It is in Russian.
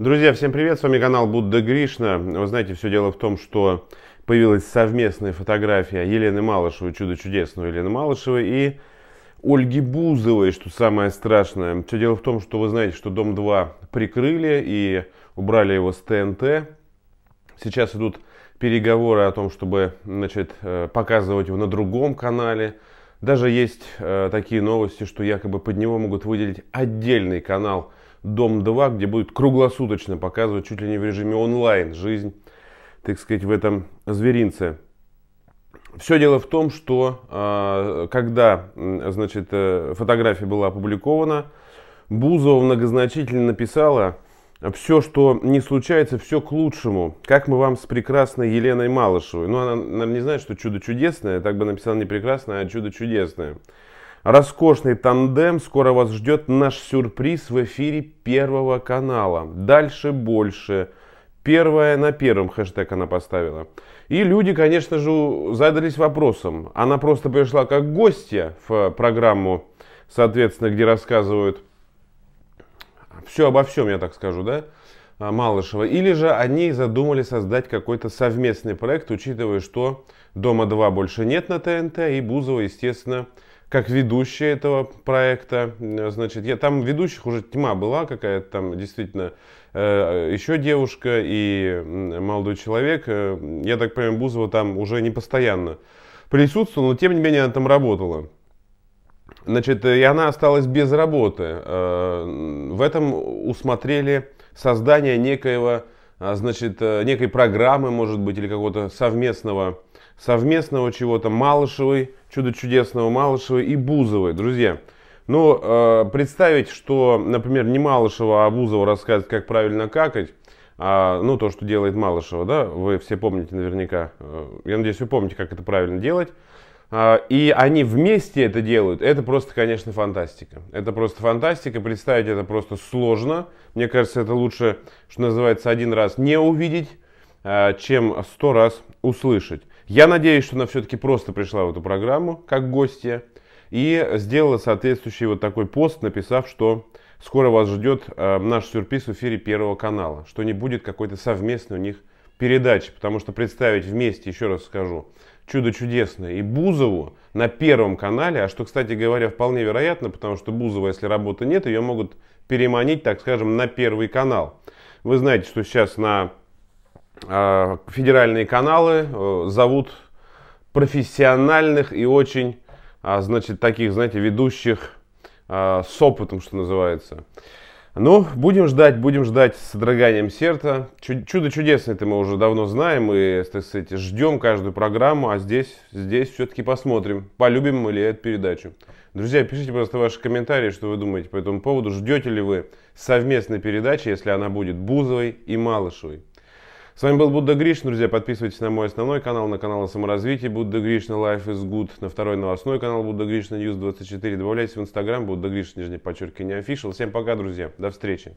Друзья, всем привет, с вами канал Будда Гришна. Вы знаете, все дело в том, что появилась совместная фотография Елены Малышевой, чудо чудесную Елены Малышевой и Ольги Бузовой, что самое страшное. Все дело в том, что вы знаете, что Дом-2 прикрыли и убрали его с ТНТ. Сейчас идут переговоры о том, чтобы значит, э, показывать его на другом канале – даже есть э, такие новости, что якобы под него могут выделить отдельный канал «Дом-2», где будет круглосуточно показывать чуть ли не в режиме онлайн жизнь, так сказать, в этом зверинце. Все дело в том, что э, когда значит, э, фотография была опубликована, Бузова многозначительно написала, все, что не случается, все к лучшему. Как мы вам с прекрасной Еленой Малышевой. Ну, она, наверное, не знает, что чудо чудесное. Так бы написала не прекрасное, а чудо чудесное. Роскошный тандем. Скоро вас ждет наш сюрприз в эфире Первого канала. Дальше больше. Первая на первом хэштег она поставила. И люди, конечно же, задались вопросом. Она просто пришла как гостья в программу, соответственно, где рассказывают все обо всем, я так скажу, да, а, Малышева. Или же они задумали создать какой-то совместный проект, учитывая, что «Дома 2» больше нет на ТНТ, и Бузова, естественно, как ведущая этого проекта. Э, значит, я, там ведущих уже тьма была какая-то там, действительно, э, еще девушка и молодой человек. Э, я так понимаю, Бузова там уже не постоянно присутствовала, но тем не менее она там работала. Значит, э, и она осталась без работы. Э, в этом усмотрели создание некоего, а, значит, э, некой программы, может быть, или какого-то совместного, совместного чего-то Малышевой, чудо чудесного Малышевой и Бузовой. Друзья, ну, представить, что, например, не Малышева, а Бузова рассказывает, как правильно какать, а, ну, то, что делает Малышева, да, вы все помните наверняка, я надеюсь, вы помните, как это правильно делать. А, и они вместе это делают. Это просто, конечно, фантастика. Это просто фантастика. Представить это просто сложно. Мне кажется, это лучше, что называется, один раз не увидеть, а, чем сто раз услышать. Я надеюсь, что она все-таки просто пришла в эту программу как гостья и сделала соответствующий вот такой пост, написав, что скоро вас ждет а, наш сюрприз в эфире Первого канала, что не будет какой-то совместной у них передачи, потому что представить вместе, еще раз скажу, «Чудо чудесное» и Бузову на Первом канале, а что, кстати говоря, вполне вероятно, потому что Бузова, если работы нет, ее могут переманить, так скажем, на Первый канал. Вы знаете, что сейчас на э, федеральные каналы э, зовут профессиональных и очень, э, значит, таких, знаете, ведущих э, с опытом, что называется. Ну, будем ждать, будем ждать с содроганием сердца. Чудо чудесное это мы уже давно знаем и, так сказать, ждем каждую программу, а здесь, здесь все-таки посмотрим, полюбим мы ли эту передачу. Друзья, пишите, пожалуйста, ваши комментарии, что вы думаете по этому поводу. Ждете ли вы совместной передачи, если она будет Бузовой и Малышевой? С вами был Будда Гришин, друзья. Подписывайтесь на мой основной канал, на канал о саморазвитии Будда Гришна Life is Good, на второй новостной канал Будда Гришна News 24. Добавляйтесь в Инстаграм Будда Гришин, нижнее подчеркивание official. Всем пока, друзья. До встречи.